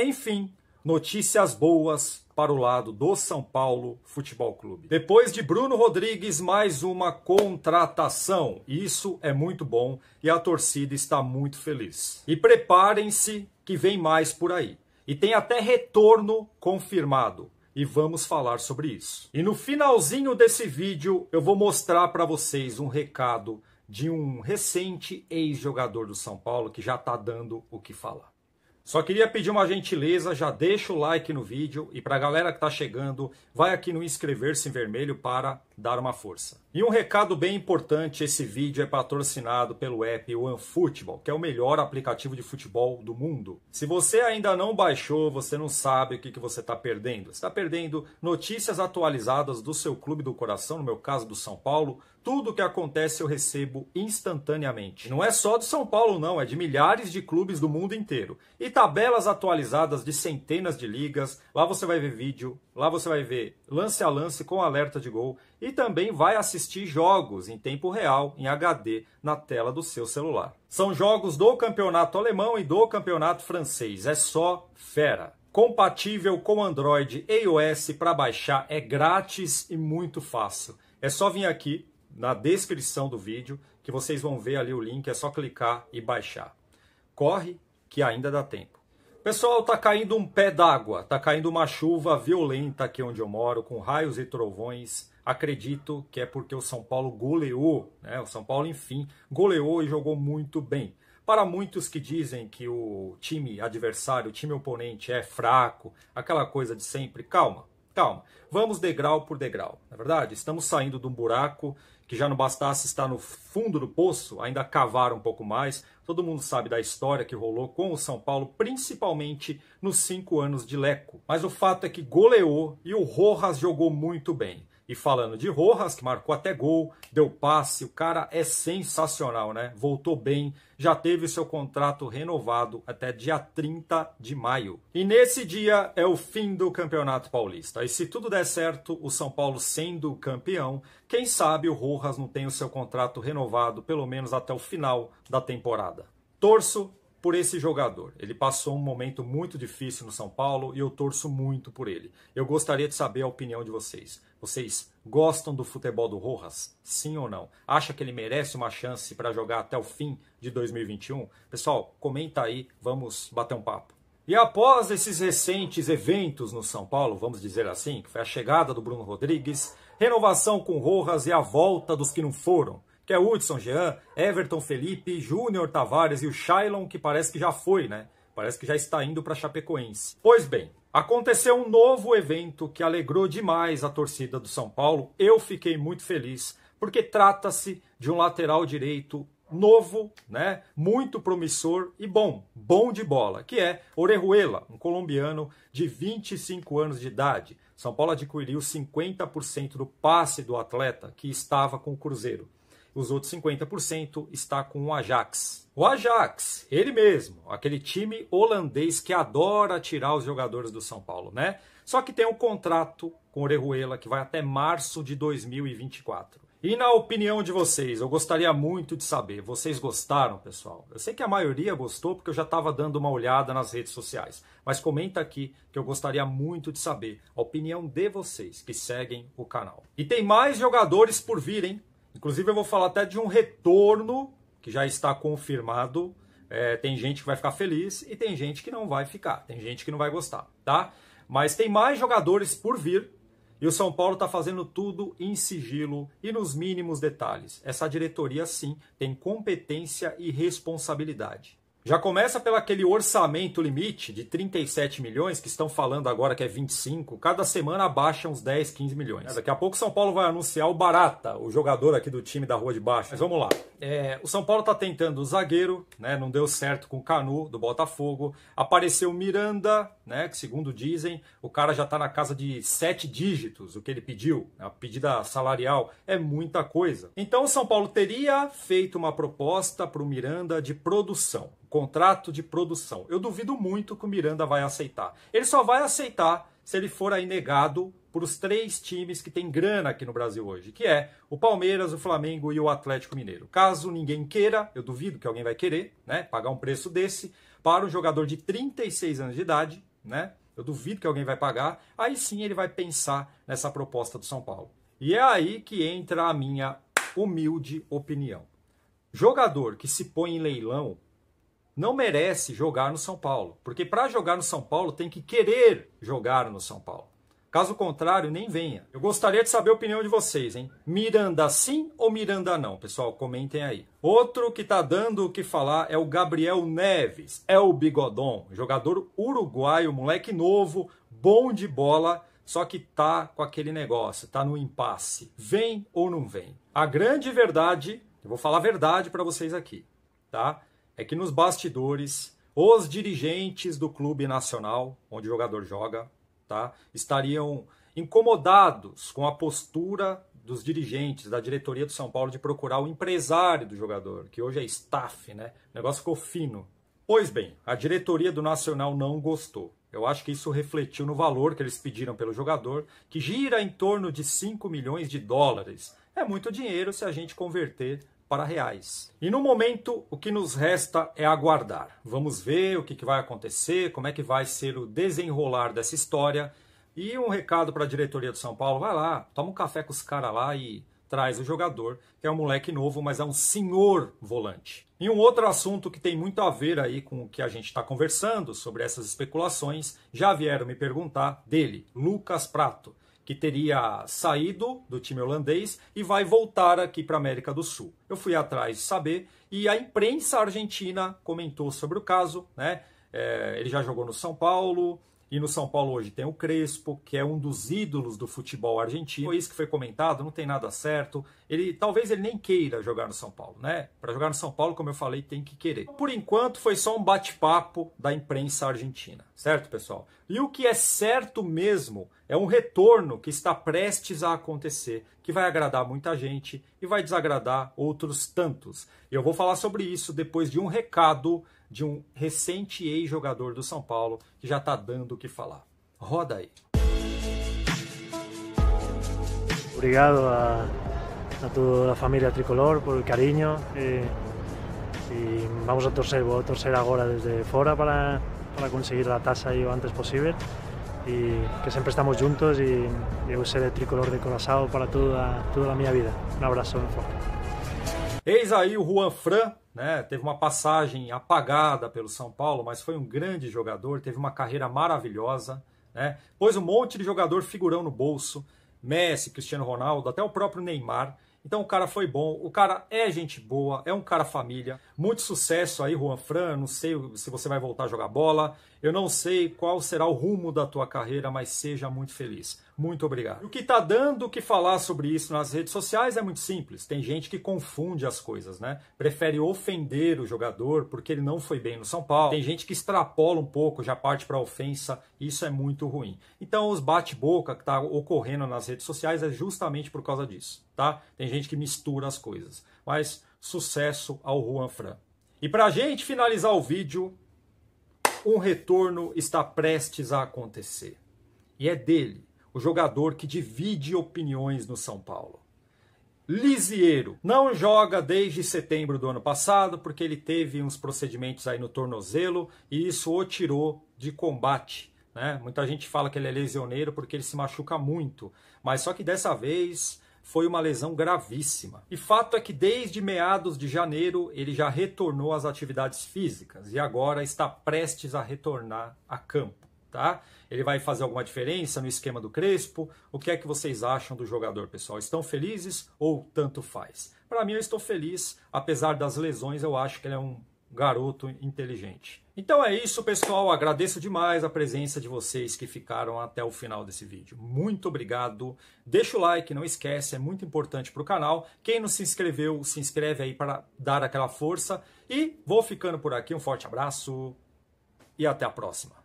Enfim, notícias boas para o lado do São Paulo Futebol Clube. Depois de Bruno Rodrigues, mais uma contratação. Isso é muito bom e a torcida está muito feliz. E preparem-se que vem mais por aí. E tem até retorno confirmado e vamos falar sobre isso. E no finalzinho desse vídeo eu vou mostrar para vocês um recado de um recente ex-jogador do São Paulo que já está dando o que falar. Só queria pedir uma gentileza, já deixa o like no vídeo e para a galera que está chegando, vai aqui no inscrever-se em vermelho para dar uma força. E um recado bem importante, esse vídeo é patrocinado pelo app OneFootball, que é o melhor aplicativo de futebol do mundo. Se você ainda não baixou, você não sabe o que, que você está perdendo. Você está perdendo notícias atualizadas do seu clube do coração, no meu caso do São Paulo, tudo que acontece eu recebo instantaneamente. Não é só do São Paulo não, é de milhares de clubes do mundo inteiro. E tabelas atualizadas de centenas de ligas, lá você vai ver vídeo, lá você vai ver lance a lance com alerta de gol e também vai assistir jogos em tempo real em HD na tela do seu celular. São jogos do campeonato alemão e do campeonato francês. É só fera. Compatível com Android e iOS para baixar é grátis e muito fácil. É só vir aqui na descrição do vídeo, que vocês vão ver ali o link, é só clicar e baixar. Corre que ainda dá tempo. Pessoal, tá caindo um pé d'água, tá caindo uma chuva violenta aqui onde eu moro, com raios e trovões. Acredito que é porque o São Paulo goleou, né? O São Paulo, enfim, goleou e jogou muito bem. Para muitos que dizem que o time adversário, o time oponente é fraco, aquela coisa de sempre, calma, calma. Vamos degrau por degrau, na é verdade? Estamos saindo de um buraco que já não bastasse estar no fundo do poço, ainda cavaram um pouco mais. Todo mundo sabe da história que rolou com o São Paulo, principalmente nos cinco anos de Leco. Mas o fato é que goleou e o Rojas jogou muito bem. E falando de Rojas, que marcou até gol, deu passe, o cara é sensacional, né? Voltou bem, já teve seu contrato renovado até dia 30 de maio. E nesse dia é o fim do Campeonato Paulista. E se tudo der certo, o São Paulo sendo campeão, quem sabe o Rojas não tem o seu contrato renovado pelo menos até o final da temporada. Torço por esse jogador. Ele passou um momento muito difícil no São Paulo e eu torço muito por ele. Eu gostaria de saber a opinião de vocês. Vocês gostam do futebol do Rojas? Sim ou não? Acha que ele merece uma chance para jogar até o fim de 2021? Pessoal, comenta aí, vamos bater um papo. E após esses recentes eventos no São Paulo, vamos dizer assim, que foi a chegada do Bruno Rodrigues, renovação com Rojas e a volta dos que não foram, que é Hudson, Jean, Everton, Felipe, Júnior, Tavares e o Shailon, que parece que já foi, né? Parece que já está indo para Chapecoense. Pois bem, aconteceu um novo evento que alegrou demais a torcida do São Paulo. Eu fiquei muito feliz, porque trata-se de um lateral direito novo, né? Muito promissor e bom, bom de bola, que é Orejuela, um colombiano de 25 anos de idade. São Paulo adquiriu 50% do passe do atleta que estava com o Cruzeiro. Os outros 50% está com o Ajax. O Ajax, ele mesmo, aquele time holandês que adora tirar os jogadores do São Paulo, né? Só que tem um contrato com Orejuela que vai até março de 2024. E na opinião de vocês, eu gostaria muito de saber. Vocês gostaram, pessoal? Eu sei que a maioria gostou porque eu já estava dando uma olhada nas redes sociais. Mas comenta aqui que eu gostaria muito de saber a opinião de vocês que seguem o canal. E tem mais jogadores por vir, hein? Inclusive, eu vou falar até de um retorno que já está confirmado. É, tem gente que vai ficar feliz e tem gente que não vai ficar. Tem gente que não vai gostar, tá? Mas tem mais jogadores por vir e o São Paulo está fazendo tudo em sigilo e nos mínimos detalhes. Essa diretoria, sim, tem competência e responsabilidade. Já começa pelo aquele orçamento limite de 37 milhões, que estão falando agora que é 25. Cada semana abaixa uns 10, 15 milhões. É, Daqui a pouco o São Paulo vai anunciar o Barata, o jogador aqui do time da Rua de Baixo. Mas vamos lá. É, o São Paulo está tentando o zagueiro, né? Não deu certo com o Canu, do Botafogo. Apareceu o Miranda, né? Que segundo dizem, o cara já está na casa de sete dígitos, o que ele pediu. Né? A pedida salarial é muita coisa. Então o São Paulo teria feito uma proposta para o Miranda de produção contrato de produção. Eu duvido muito que o Miranda vai aceitar. Ele só vai aceitar se ele for aí negado por os três times que tem grana aqui no Brasil hoje, que é o Palmeiras, o Flamengo e o Atlético Mineiro. Caso ninguém queira, eu duvido que alguém vai querer, né, pagar um preço desse para um jogador de 36 anos de idade, né? Eu duvido que alguém vai pagar. Aí sim ele vai pensar nessa proposta do São Paulo. E é aí que entra a minha humilde opinião. Jogador que se põe em leilão não merece jogar no São Paulo, porque para jogar no São Paulo tem que querer jogar no São Paulo. Caso contrário, nem venha. Eu gostaria de saber a opinião de vocês, hein? Miranda sim ou Miranda não? Pessoal, comentem aí. Outro que tá dando o que falar é o Gabriel Neves. É o Bigodon, jogador uruguaio, moleque novo, bom de bola, só que tá com aquele negócio, tá no impasse. Vem ou não vem? A grande verdade, eu vou falar a verdade para vocês aqui, tá? é que nos bastidores, os dirigentes do clube nacional, onde o jogador joga, tá, estariam incomodados com a postura dos dirigentes da diretoria do São Paulo de procurar o empresário do jogador, que hoje é staff, né? O negócio ficou fino. Pois bem, a diretoria do Nacional não gostou. Eu acho que isso refletiu no valor que eles pediram pelo jogador, que gira em torno de 5 milhões de dólares. É muito dinheiro se a gente converter para reais. E no momento, o que nos resta é aguardar. Vamos ver o que vai acontecer, como é que vai ser o desenrolar dessa história. E um recado para a diretoria do São Paulo: vai lá, toma um café com os caras lá e traz o jogador, que é um moleque novo, mas é um senhor volante. E um outro assunto que tem muito a ver aí com o que a gente está conversando sobre essas especulações, já vieram me perguntar dele, Lucas Prato que teria saído do time holandês e vai voltar aqui para a América do Sul. Eu fui atrás de saber e a imprensa argentina comentou sobre o caso, né? É, ele já jogou no São Paulo, e no São Paulo hoje tem o Crespo, que é um dos ídolos do futebol argentino. Foi isso que foi comentado, não tem nada certo. Ele talvez ele nem queira jogar no São Paulo, né? Para jogar no São Paulo, como eu falei, tem que querer. Por enquanto foi só um bate-papo da imprensa argentina. Certo, pessoal? E o que é certo mesmo é um retorno que está prestes a acontecer, que vai agradar muita gente e vai desagradar outros tantos. e Eu vou falar sobre isso depois de um recado de um recente ex-jogador do São Paulo que já está dando o que falar. Roda aí. Obrigado a, a toda a família tricolor por o carinho e, eh, e vamos a torcer, vou a torcer agora desde fora para para conseguir la tasa lo antes posible y que siempre estamos juntos y yo seré tricolor de Curazao para toda, toda a minha vida. Um abraço forte. Eis aí o Juan Fran, né? Teve uma passagem apagada pelo São Paulo, mas foi um grande jogador, teve uma carreira maravilhosa, né? Pôs um monte de jogador figurão no bolso, Messi, Cristiano Ronaldo, até o próprio Neymar. Então o cara foi bom, o cara é gente boa, é um cara família. Muito sucesso aí, Juan Fran. Não sei se você vai voltar a jogar bola. Eu não sei qual será o rumo da tua carreira, mas seja muito feliz. Muito obrigado. O que está dando o que falar sobre isso nas redes sociais é muito simples. Tem gente que confunde as coisas, né? Prefere ofender o jogador porque ele não foi bem no São Paulo. Tem gente que extrapola um pouco, já parte para ofensa. Isso é muito ruim. Então, os bate-boca que está ocorrendo nas redes sociais é justamente por causa disso, tá? Tem gente que mistura as coisas. Mas sucesso ao Juan Fran. E para a gente finalizar o vídeo, um retorno está prestes a acontecer. E é dele, o jogador que divide opiniões no São Paulo. Lisieiro não joga desde setembro do ano passado porque ele teve uns procedimentos aí no tornozelo e isso o tirou de combate. Né? Muita gente fala que ele é lesioneiro porque ele se machuca muito, mas só que dessa vez foi uma lesão gravíssima. E fato é que desde meados de janeiro ele já retornou às atividades físicas e agora está prestes a retornar a campo, tá? Ele vai fazer alguma diferença no esquema do Crespo? O que é que vocês acham do jogador, pessoal? Estão felizes ou tanto faz? Para mim eu estou feliz, apesar das lesões, eu acho que ele é um garoto inteligente. Então é isso, pessoal. Agradeço demais a presença de vocês que ficaram até o final desse vídeo. Muito obrigado. Deixa o like, não esquece, é muito importante para o canal. Quem não se inscreveu, se inscreve aí para dar aquela força. E vou ficando por aqui. Um forte abraço e até a próxima.